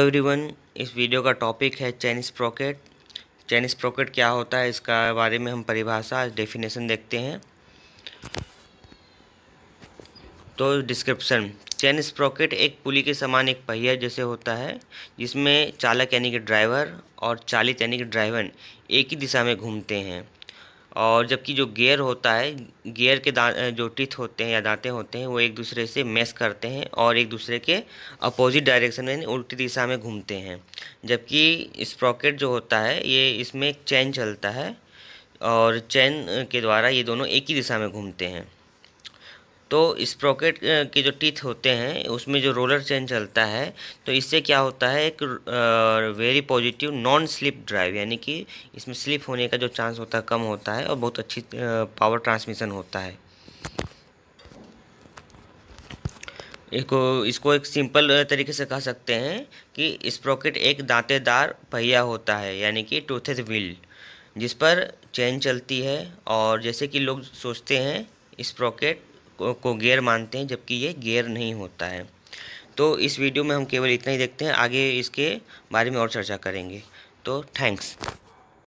everyone इस video का topic है चाइनीस प्रॉकेट चाइनीस प्रॉकेट क्या होता है इसका बारे में हम परिभाषा डेफिनेशन देखते हैं तो डिस्क्रिप्शन चाइनीस प्रॉकेट एक पुली के समान एक पहिया जैसे होता है जिसमें चालक यानी कि ड्राइवर और चालित यानी कि ड्राइवर एक ही दिशा में घूमते हैं और जबकि जो गेयर होता है गेयर के दा जो टिथ होते हैं या दाँतें होते हैं वो एक दूसरे से मेस करते हैं और एक दूसरे के अपोजिट डायरेक्शन में उल्टी दिशा में घूमते हैं जबकि स्प्रॉकेट जो होता है ये इसमें एक चैन चलता है और चैन के द्वारा ये दोनों एक ही दिशा में घूमते हैं तो इस प्रॉकेट के जो टीथ होते हैं उसमें जो रोलर चेन चलता है तो इससे क्या होता है एक very positive non slip drive यानी कि इसमें स्लिप होने का जो चांस होता है कम होता है और बहुत अच्छी पावर ट्रांसमिशन होता है इसको इसको एक सिंपल तरीके से कह सकते हैं कि इस प्रॉकेट एक दांतेदार पहिया होता है यानी कि टूथेड व्हील जिस पर चेन चलती है और जैसे कि लोग सोचते हैं इस प्रॉकेट को गेयर मानते हैं जबकि ये गेयर नहीं होता है तो इस वीडियो में हम केवल इतना ही देखते हैं आगे इसके बारे में और चर्चा करेंगे तो थैंक्स